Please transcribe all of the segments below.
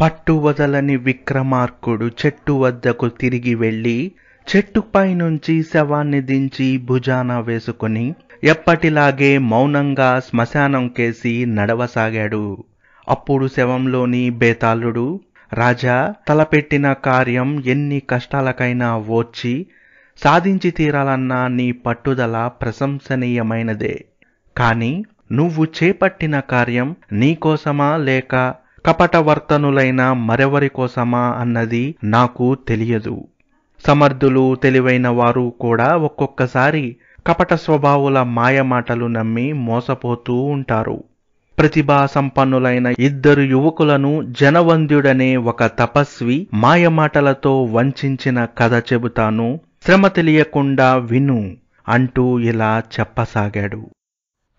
పట్టువదలని విక్రమార్కుడు చెట్టు వద్దకు తిరిగి వెళ్ళి చెట్టుపై నుంచి శవాన్ని దించి భుజాన వేసుకుని ఎప్పటిలాగే మౌనంగా శ్మశానం కేసి నడవసాగాడు అప్పుడు శవంలోని బేతాళుడు రాజా తలపెట్టిన కార్యం ఎన్ని కష్టాలకైనా ఓర్చి సాధించి తీరాలన్న నీ పట్టుదల ప్రశంసనీయమైనదే కాని నువ్వు చేపట్టిన కార్యం నీకోసమా లేక కపటవర్తనులైన మరెవరి కోసమా అన్నది నాకు తెలియదు సమర్థులు తెలివైన వారు కూడా ఒక్కొక్కసారి కపట స్వభావుల మాయమాటలు నమ్మి మోసపోతూ ఉంటారు ప్రతిభా సంపన్నులైన ఇద్దరు యువకులను జనవంద్యుడనే ఒక తపస్వి మాయమాటలతో వంచిన కథ చెబుతాను శ్రమ తెలియకుండా విను అంటూ ఇలా చెప్పసాగాడు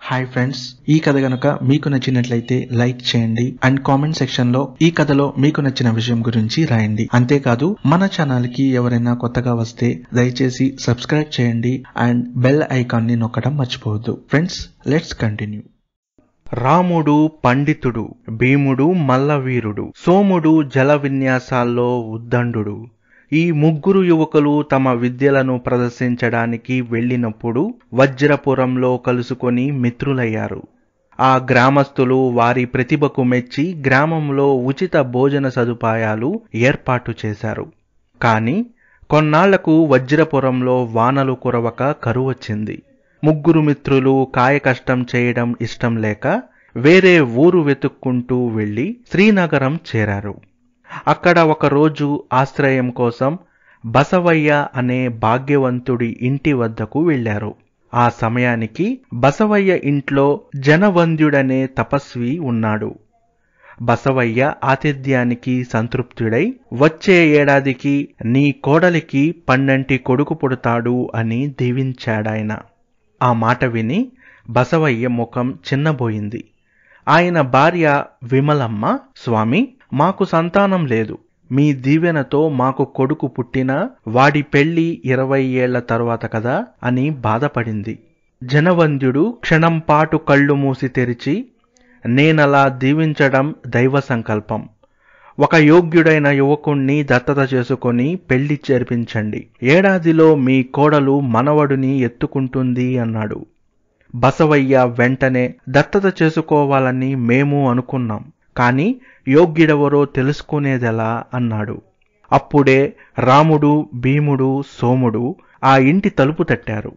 హాయ్ ఫ్రెండ్స్ ఈ కథ గనుక మీకు నచ్చినట్లయితే లైక్ చేయండి అండ్ కామెంట్ సెక్షన్ లో ఈ కథలో మీకు నచ్చిన విషయం గురించి రాయండి అంతేకాదు మన ఛానల్ కి ఎవరైనా కొత్తగా వస్తే దయచేసి సబ్స్క్రైబ్ చేయండి అండ్ బెల్ ఐకాన్ ని నొక్కడం మర్చిపోవద్దు ఫ్రెండ్స్ లెట్స్ కంటిన్యూ రాముడు పండితుడు భీముడు మల్లవీరుడు సోముడు జల విన్యాసాల్లో ఉద్దండు ఈ ముగ్గురు యువకులు తమ విద్యలను ప్రదర్శించడానికి వెళ్ళినప్పుడు వజ్రపురంలో కలుసుకొని మిత్రులయ్యారు ఆ గ్రామస్తులు వారి ప్రతిభకు మెచ్చి గ్రామంలో ఉచిత భోజన సదుపాయాలు ఏర్పాటు చేశారు కానీ కొన్నాళ్లకు వజ్రపురంలో వానలు కురవక కరువచ్చింది ముగ్గురు మిత్రులు కాయకష్టం చేయడం ఇష్టం లేక వేరే ఊరు వెతుక్కుంటూ వెళ్ళి శ్రీనగరం చేరారు అక్కడ ఒకరోజు ఆశ్రయం కోసం బసవయ్య అనే భాగ్యవంతుడి ఇంటి వద్దకు వెళ్ళారు ఆ సమయానికి బసవయ్య ఇంట్లో జనవంద్యుడనే తపస్వి ఉన్నాడు బసవయ్య ఆతిథ్యానికి సంతృప్తుడై వచ్చే ఏడాదికి నీ కోడలికి పన్నంటి కొడుకు పుడతాడు అని దీవించాడాయన ఆ మాట విని బసవయ్య ముఖం చిన్నబోయింది ఆయన భార్య విమలమ్మ స్వామి మాకు సంతానం లేదు మీ దీవెనతో మాకు కొడుకు పుట్టినా వాడి పెళ్లి ఇరవై ఏళ్ల తరువాత కదా అని బాధపడింది జనవంద్యుడు క్షణంపాటు కళ్ళు మూసి తెరిచి నేనలా దీవించడం దైవ సంకల్పం ఒక యోగ్యుడైన యువకుణ్ణి దత్తత చేసుకొని పెళ్లి చేర్పించండి ఏడాదిలో మీ కోడలు మనవడుని ఎత్తుకుంటుంది అన్నాడు బసవయ్య వెంటనే దత్తత చేసుకోవాలని మేము అనుకున్నాం కానీ యోగ్యుడెవరో తెలుసుకునేదెలా అన్నాడు అప్పుడే రాముడు భీముడు సోముడు ఆ ఇంటి తలుపు తట్టారు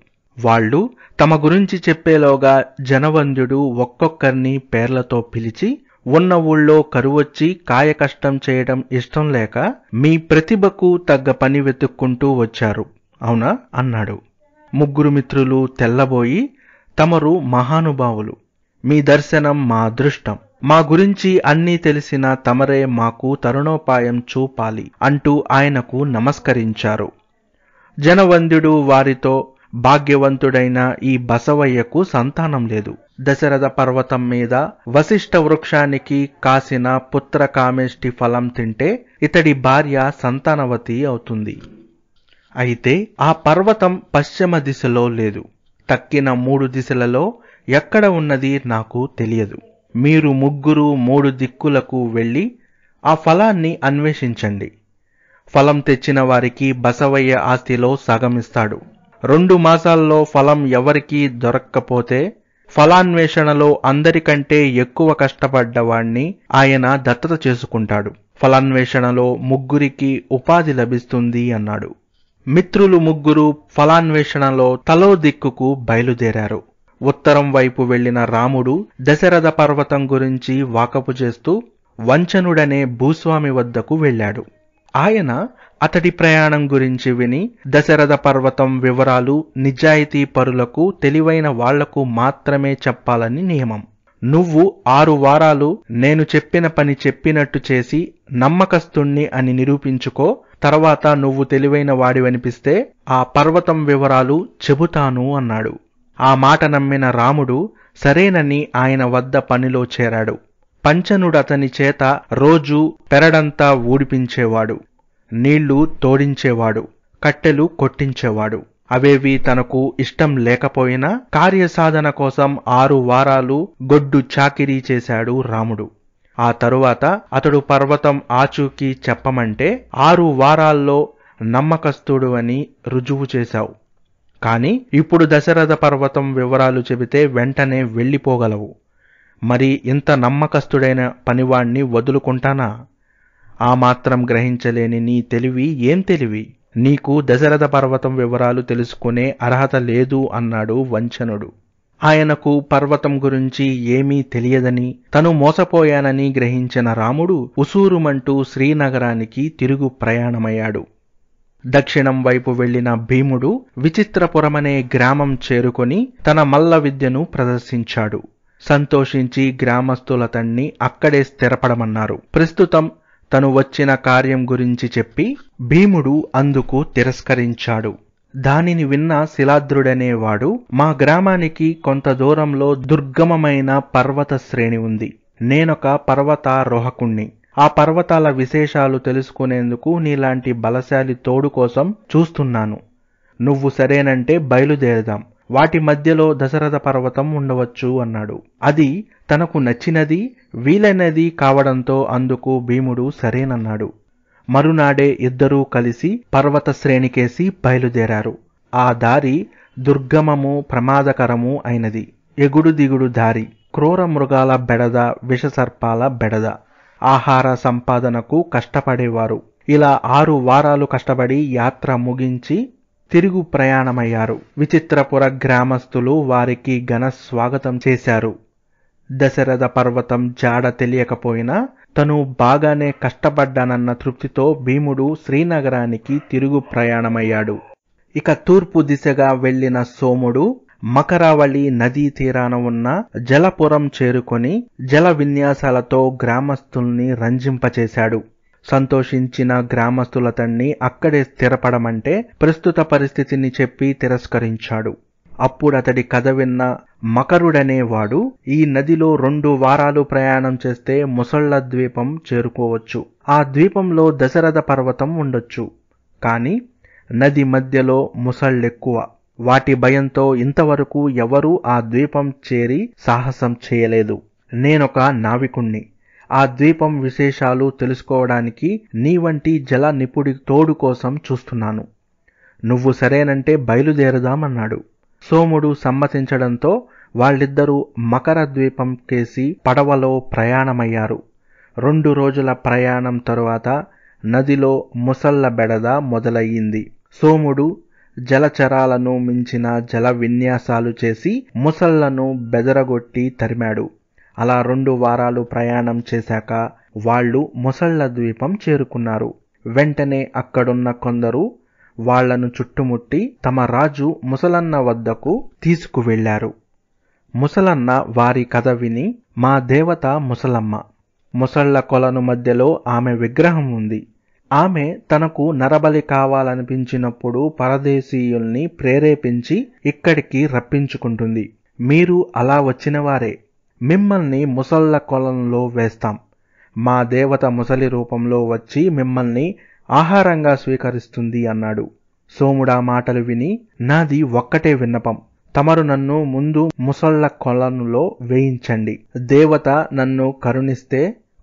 వాళ్ళు తమ గురించి చెప్పేలోగా జనవంధ్యుడు ఒక్కొక్కరిని పేర్లతో పిలిచి ఉన్న ఊళ్ళో కరువొచ్చి కాయకష్టం చేయడం ఇష్టం లేక మీ ప్రతిభకు తగ్గ పని వెతుక్కుంటూ వచ్చారు అవునా అన్నాడు ముగ్గురు మిత్రులు తెల్లబోయి తమరు మహానుభావులు మీ దర్శనం మా అదృష్టం మా గురించి అన్నీ తెలిసిన తమరే మాకు తరుణోపాయం చూపాలి అంటూ ఆయనకు నమస్కరించారు జనవందుడు వారితో భాగ్యవంతుడైన ఈ బసవయ్యకు సంతానం లేదు దశరథ పర్వతం మీద వశిష్ఠ వృక్షానికి కాసిన పుత్ర కామేష్టి ఫలం తింటే ఇతడి భార్య సంతానవతి అవుతుంది అయితే ఆ పర్వతం పశ్చిమ దిశలో లేదు తక్కిన మూడు దిశలలో ఎక్కడ ఉన్నది నాకు తెలియదు మీరు ముగ్గురు మూడు దిక్కులకు వెళ్ళి ఆ ఫలాన్ని అన్వేషించండి ఫలం తెచ్చిన వారికి బసవయ్య ఆస్తిలో సగమిస్తాడు రెండు మాసాల్లో ఫలం ఎవరికీ దొరక్కపోతే ఫలాన్వేషణలో అందరికంటే ఎక్కువ కష్టపడ్డవాణ్ణి ఆయన దత్తత చేసుకుంటాడు ఫలాన్వేషణలో ముగ్గురికి ఉపాధి లభిస్తుంది అన్నాడు మిత్రులు ముగ్గురు ఫలాన్వేషణలో తలో దిక్కుకు బయలుదేరారు ఉత్తరం వైపు వెళ్లిన రాముడు దశరథ పర్వతం గురించి వాకపు చేస్తూ వంచనుడనే భూస్వామి వద్దకు వెళ్ళాడు ఆయన అతడి ప్రయాణం గురించి విని దశరథ పర్వతం వివరాలు నిజాయితీ పరులకు తెలివైన వాళ్లకు మాత్రమే చెప్పాలని నియమం నువ్వు ఆరు వారాలు నేను చెప్పిన పని చెప్పినట్టు చేసి నమ్మకస్తుణ్ణి అని నిరూపించుకో తర్వాత నువ్వు తెలివైన వాడివనిపిస్తే ఆ పర్వతం వివరాలు చెబుతాను అన్నాడు ఆ మాట నమ్మిన రాముడు సరేనని ఆయన వద్ద పనిలో చేరాడు పంచనుడు అతని చేత రోజు పెరడంతా ఊడిపించేవాడు నీళ్లు తోడించేవాడు కట్టెలు కొట్టించేవాడు అవేవి తనకు ఇష్టం లేకపోయినా కార్యసాధన కోసం ఆరు వారాలు గొడ్డు చాకిరీ చేశాడు రాముడు ఆ తరువాత అతడు పర్వతం ఆచూకీ చెప్పమంటే ఆరు వారాల్లో నమ్మకస్తుడు అని రుజువు చేశావు కానీ ఇప్పుడు దశరథ పర్వతం వివరాలు చెబితే వెంటనే వెళ్ళిపోగలవు మరి ఇంత నమ్మకస్తుడైన పనివాణ్ణి వదులుకుంటానా ఆ మాత్రం గ్రహించలేని నీ తెలివి ఏం తెలివి నీకు దశరథ పర్వతం వివరాలు తెలుసుకునే అర్హత లేదు అన్నాడు వంచనుడు ఆయనకు పర్వతం గురించి ఏమీ తెలియదని తను మోసపోయానని గ్రహించిన రాముడు ఉసూరుమంటూ శ్రీనగరానికి తిరుగు ప్రయాణమయ్యాడు దక్షిణం వైపు వెళ్లిన భీముడు విచిత్రపురమనే గ్రామం చేరుకొని తన మల్ల విద్యను ప్రదర్శించాడు సంతోషించి గ్రామస్తులతన్ని అక్కడే స్థిరపడమన్నారు ప్రస్తుతం తను వచ్చిన కార్యం గురించి చెప్పి భీముడు అందుకు తిరస్కరించాడు దానిని విన్న శిలాద్రుడనేవాడు మా గ్రామానికి కొంత దూరంలో దుర్గమమైన పర్వత శ్రేణి ఉంది నేనొక పర్వతారోహకుణ్ణి ఆ పర్వతాల విశేషాలు తెలుసుకునేందుకు నీలాంటి బలశాలి తోడు కోసం చూస్తున్నాను నువ్వు సరేనంటే బయలుదేరదాం వాటి మధ్యలో దశరథ పర్వతం ఉండవచ్చు అన్నాడు అది తనకు నచ్చినది వీలైనది కావడంతో అందుకు భీముడు సరేనన్నాడు మరునాడే ఇద్దరూ కలిసి పర్వత శ్రేణికేసి బయలుదేరారు ఆ దారి దుర్గమము ప్రమాదకరము అయినది ఎగుడు దిగుడు దారి క్రూర మృగాల బెడద విషసర్పాల బెడద ఆహార సంపాదనకు కష్టపడేవారు ఇలా ఆరు వారాలు కష్టపడి యాత్ర ముగించి తిరుగు ప్రయాణమయ్యారు విచిత్రపుర గ్రామస్తులు వారికి ఘన స్వాగతం చేశారు దశరథ పర్వతం జాడ తెలియకపోయినా తను బాగానే కష్టపడ్డానన్న తృప్తితో భీముడు శ్రీనగరానికి తిరుగు ప్రయాణమయ్యాడు ఇక తూర్పు దిశగా వెళ్లిన సోముడు మకరావళి నదీ తీరాన ఉన్న జలపురం చేరుకొని జల విన్యాసాలతో గ్రామస్తుల్ని రంజింపచేశాడు సంతోషించిన గ్రామస్తులతన్ని అక్కడే స్థిరపడమంటే ప్రస్తుత పరిస్థితిని చెప్పి తిరస్కరించాడు అప్పుడతడి కథ విన్న మకరుడనేవాడు ఈ నదిలో రెండు వారాలు ప్రయాణం చేస్తే ముసళ్ల ద్వీపం చేరుకోవచ్చు ఆ ద్వీపంలో దశరథ పర్వతం ఉండొచ్చు కానీ నది మధ్యలో ముసళ్ళెక్కువ వాటి భయంతో ఇంతవరకు ఎవరూ ఆ ద్వీపం చేరి సాహసం చేయలేదు నేనొక నావికుణ్ణి ఆ ద్వీపం విశేషాలు తెలుసుకోవడానికి నీ వంటి జల నిపుడి తోడు కోసం చూస్తున్నాను నువ్వు సరేనంటే బయలుదేరుదామన్నాడు సోముడు సమ్మతించడంతో వాళ్ళిద్దరూ మకర ద్వీపం కేసి పడవలో ప్రయాణమయ్యారు రెండు రోజుల ప్రయాణం తరువాత నదిలో ముసళ్ళ బెడద మొదలయ్యింది సోముడు జలచరాలను మించిన జల విన్యాసాలు చేసి ముసళ్లను బెదరగొట్టి తరిమాడు అలా రెండు వారాలు ప్రయాణం చేశాక వాళ్ళు ముసళ్ల ద్వీపం చేరుకున్నారు వెంటనే అక్కడున్న కొందరు వాళ్లను చుట్టుముట్టి తమ రాజు ముసలన్న వద్దకు తీసుకువెళ్లారు ముసలన్న వారి కథ విని మా దేవత ముసలమ్మ ముసళ్ల కొలను మధ్యలో ఆమె విగ్రహం ఉంది ఆమె తనకు నరబలి కావాలనిపించినప్పుడు పరదేశీయుల్ని ప్రేరేపించి ఇక్కడికి రప్పించుకుంటుంది మీరు అలా వచ్చినవారే మిమ్మల్ని ముసళ్ళ కొలంలో వేస్తాం మా దేవత ముసలి రూపంలో వచ్చి మిమ్మల్ని ఆహారంగా స్వీకరిస్తుంది అన్నాడు సోముడా మాటలు విని నాది ఒక్కటే విన్నపం తమరు నన్ను ముందు ముసళ్ళ కొలనులో వేయించండి దేవత నన్ను కరుణిస్తే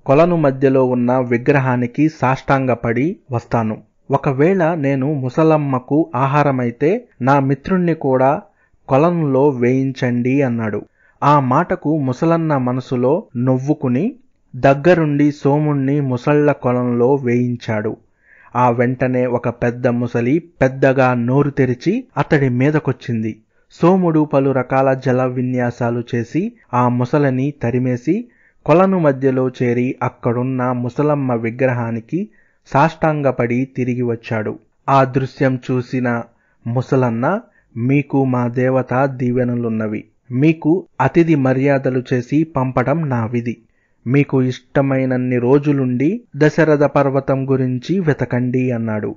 కొలను మధ్యలో ఉన్న విగ్రహానికి సాష్టాంగపడి వస్తాను ఒకవేళ నేను ముసలమ్మకు ఆహారమైతే నా మిత్రుణ్ణి కూడా కొలనులో వేయించండి అన్నాడు ఆ మాటకు ముసలన్న మనసులో నొవ్వుకుని దగ్గరుండి సోముణ్ణి ముసళ్ల కొలంలో వేయించాడు ఆ వెంటనే ఒక పెద్ద ముసలి పెద్దగా నోరు తెరిచి అతడి మీదకొచ్చింది సోముడు పలు రకాల జల విన్యాసాలు చేసి ఆ ముసలని తరిమేసి కొలను మధ్యలో చేరి అక్కడున్న ముసలమ్మ విగ్రహానికి సాష్టాంగపడి తిరిగి వచ్చాడు ఆ దృశ్యం చూసిన ముసలన్న మీకు మా దేవత దీవెనలున్నవి మీకు అతిథి మర్యాదలు చేసి పంపడం నా విధి మీకు ఇష్టమైనన్ని రోజులుండి దశరథ పర్వతం గురించి వెతకండి అన్నాడు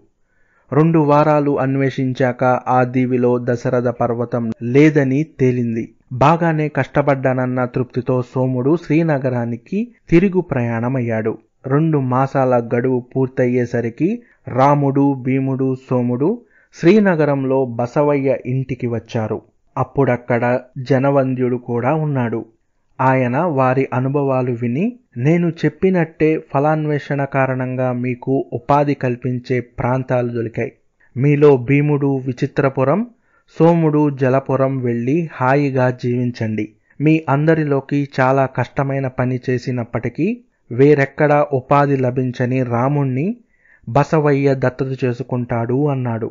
రెండు వారాలు అన్వేషించాక ఆ దీవిలో దశరథ పర్వతం లేదని తేలింది బాగానే కష్టపడ్డానన్న తృప్తితో సోముడు శ్రీనగరానికి తిరుగు ప్రయాణమయ్యాడు రెండు మాసాల గడువు పూర్తయ్యేసరికి రాముడు భీముడు సోముడు శ్రీనగరంలో బసవయ్య ఇంటికి వచ్చారు అప్పుడక్కడ జనవంద్యుడు కూడా ఉన్నాడు ఆయన వారి అనుభవాలు విని నేను చెప్పినట్టే ఫలాన్వేషణ కారణంగా మీకు ఉపాధి కల్పించే ప్రాంతాలు దొరికాయి మీలో భీముడు విచిత్రపురం సోముడు జలపురం వెళ్ళి హాయిగా జీవించండి మీ అందరిలోకి చాలా కష్టమైన పని చేసినప్పటికీ వేరెక్కడా ఉపాధి లభించని రాముణ్ణి బసవయ్య దత్తత చేసుకుంటాడు అన్నాడు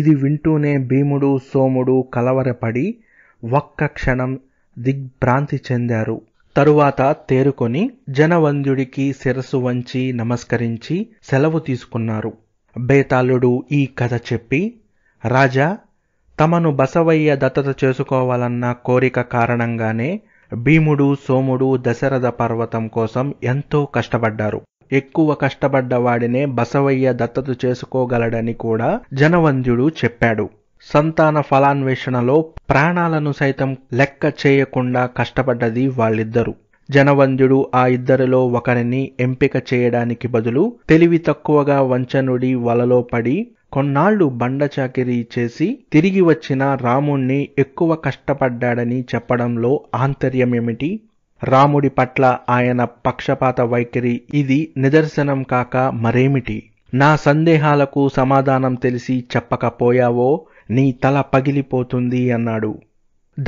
ఇది వింటూనే భీముడు సోముడు కలవరపడి ఒక్క క్షణం దిగ్భ్రాంతి చెందారు తరువాత తేరుకొని జనవంధ్యుడికి శిరసు వంచి నమస్కరించి సెలవు తీసుకున్నారు బేతాళుడు ఈ కథ చెప్పి రాజా తమను బసవయ్య దత్తత చేసుకోవాలన్న కోరిక కారణంగానే భీముడు సోముడు దశరథ పర్వతం కోసం ఎంతో కష్టపడ్డారు ఎక్కువ కష్టపడ్డ వాడినే బసవయ్య దత్తత చేసుకోగలడని కూడా జనవంద్యుడు చెప్పాడు సంతాన ఫలాన్వేషణలో ప్రాణాలను సైతం లెక్క చేయకుండా కష్టపడ్డది వాళ్ళిద్దరు జనవంద్యుడు ఆ ఇద్దరిలో ఒకరిని ఎంపిక చేయడానికి బదులు తెలివి తక్కువగా వంచనుడి వలలో పడి కొన్నాళ్లు బండచాకిరీ చేసి తిరిగి వచ్చిన రాముణ్ణి ఎక్కువ కష్టపడ్డాడని చెప్పడంలో ఆంతర్యమేమిటి రాముడి పట్ల ఆయన పక్షపాత వైఖరి ఇది నిదర్శనం కాక మరేమిటి నా సందేహాలకు సమాధానం తెలిసి చెప్పకపోయావో నీ తల పగిలిపోతుంది అన్నాడు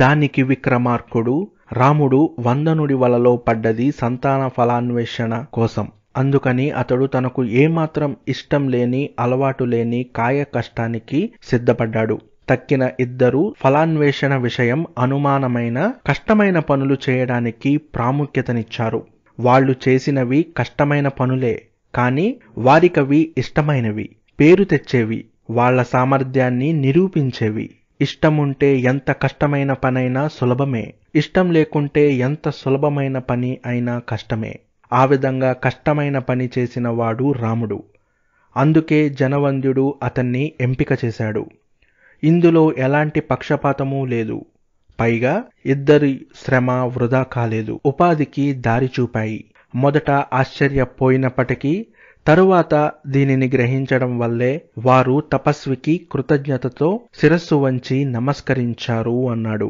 దానికి విక్రమార్కుడు రాముడు వందనుడి వలలో పడ్డది సంతాన ఫలాన్వేషణ కోసం అందుకని అతడు తనకు ఏమాత్రం ఇష్టం లేని అలవాటు లేని కాయ కష్టానికి సిద్ధపడ్డాడు తక్కిన ఇద్దరు ఫలాన్వేషణ విషయం అనుమానమైన కష్టమైన పనులు చేయడానికి ప్రాముఖ్యతనిచ్చారు వాళ్ళు చేసినవి కష్టమైన పనులే కానీ వారికవి ఇష్టమైనవి పేరు తెచ్చేవి వాళ్ల సామర్థ్యాన్ని నిరూపించేవి ఇష్టముంటే ఎంత కష్టమైన పనైనా సులభమే ఇష్టం లేకుంటే ఎంత సులభమైన పని అయినా కష్టమే ఆ విధంగా కష్టమైన పని చేసిన వాడు రాముడు అందుకే జనవంద్యుడు అతన్ని ఎంపిక చేశాడు ఇందులో ఎలాంటి పక్షపాతము లేదు పైగా ఇద్దరి శ్రమ వృధా కాలేదు ఉపాధికి దారి చూపాయి మొదట ఆశ్చర్యపోయినప్పటికీ తరువాత దీనిని గ్రహించడం వల్లే వారు తపస్వికి కృతజ్ఞతతో శిరస్సు వంచి నమస్కరించారు అన్నాడు